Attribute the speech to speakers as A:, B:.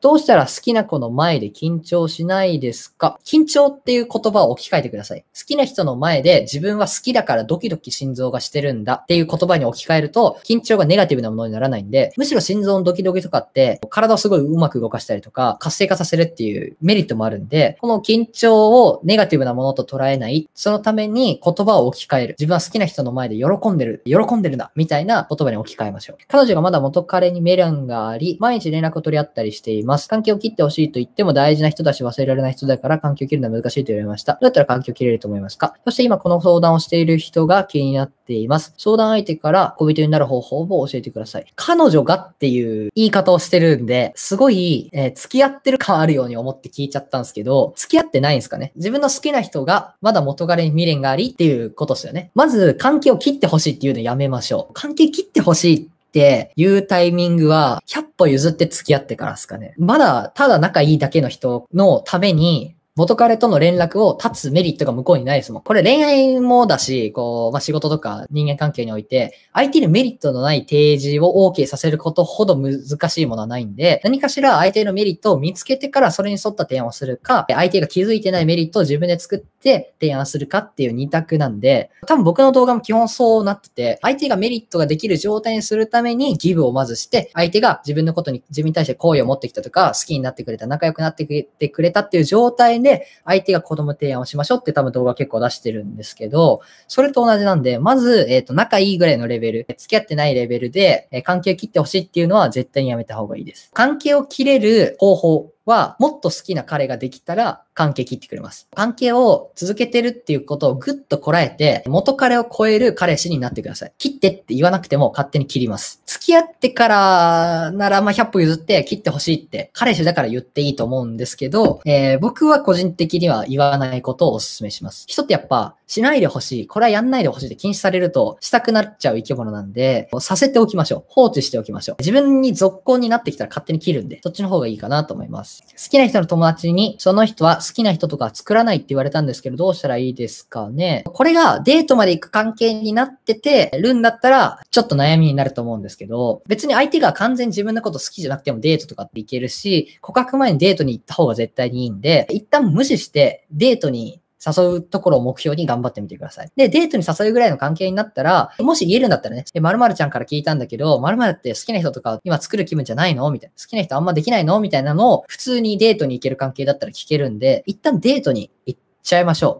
A: どうしたら好きな子の前で緊張しないですか緊張っていう言葉を置き換えてください。好きな人の前で自分は好きだからドキドキ心臓がしてるんだっていう言葉に置き換えると緊張がネガティブなものにならないんで、むしろ心臓のドキドキとかって体をすごいうまく動かしたりとか活性化させるっていうメリットもあるんで、この緊張をネガティブなものと捉えない、そのために言葉を置き換える。自分は好きな人の前で喜んでる、喜んでるな、みたいな言葉に置き換えましょう。彼女がまだ元彼にメランがあり、毎日連絡を取り合ったりしています。ます。関係を切ってほしいと言っても大事な人だし忘れられない人だから関係を切るのは難しいと言われました。どうやったら関係を切れると思いますかそして今この相談をしている人が気になっています。相談相手から恋人になる方法を教えてください。彼女がっていう言い方をしてるんで、すごい、えー、付き合ってる感あるように思って聞いちゃったんですけど、付き合ってないんですかね自分の好きな人がまだ元彼に未練がありっていうことですよね。まず関係を切ってほしいっていうのやめましょう。関係切ってほしいっていうタイミングは、100歩譲って付き合ってからですかね。まだ、ただ仲いいだけの人のために、元彼との連絡を断つメリットが向こうにないですもん。これ恋愛もだし、こう、まあ、仕事とか人間関係において、相手にメリットのない提示を OK させることほど難しいものはないんで、何かしら相手のメリットを見つけてからそれに沿った提案をするか、相手が気づいてないメリットを自分で作って提案するかっていう2択なんで、多分僕の動画も基本そうなってて、相手がメリットができる状態にするためにギブをまずして、相手が自分のことに、自分に対して好意を持ってきたとか、好きになってくれた、仲良くなってくれたっていう状態で、で、相手が子供提案をしましょうって多分動画結構出してるんですけど、それと同じなんで、まず、えっ、ー、と、仲いいぐらいのレベル、付き合ってないレベルで、え関係を切ってほしいっていうのは絶対にやめた方がいいです。関係を切れる方法は、もっと好きな彼ができたら、関係切ってくれます。関係を続けてるっていうことをぐっとこらえて、元彼を超える彼氏になってください。切ってって言わなくても勝手に切ります。付き合ってからなら、ま100歩譲って切ってほしいって、彼氏だから言っていいと思うんですけど、えー、僕は個人的には言わないことをお勧めします。人ってやっぱ、しないでほしい、これはやんないでほしいって禁止されると、したくなっちゃう生き物なんで、させておきましょう。放置しておきましょう。自分に続行になってきたら勝手に切るんで、そっちの方がいいかなと思います。好きな人の友達に、その人は好きな人とか作らないって言われたんですけど、どうしたらいいですかね。これがデートまで行く関係になっててるんだったら、ちょっと悩みになると思うんですけど、別に相手が完全に自分のこと好きじゃなくてもデートとかっていけるし、告白前にデートに行った方が絶対にいいんで、一旦無視してデートに誘うところを目標に頑張ってみてください。で、デートに誘うぐらいの関係になったら、もし言えるんだったらね、まるちゃんから聞いたんだけど、まるって好きな人とか今作る気分じゃないのみたいな。好きな人あんまできないのみたいなのを普通にデートに行ける関係だったら聞けるんで、一旦デートに行っちゃいましょう。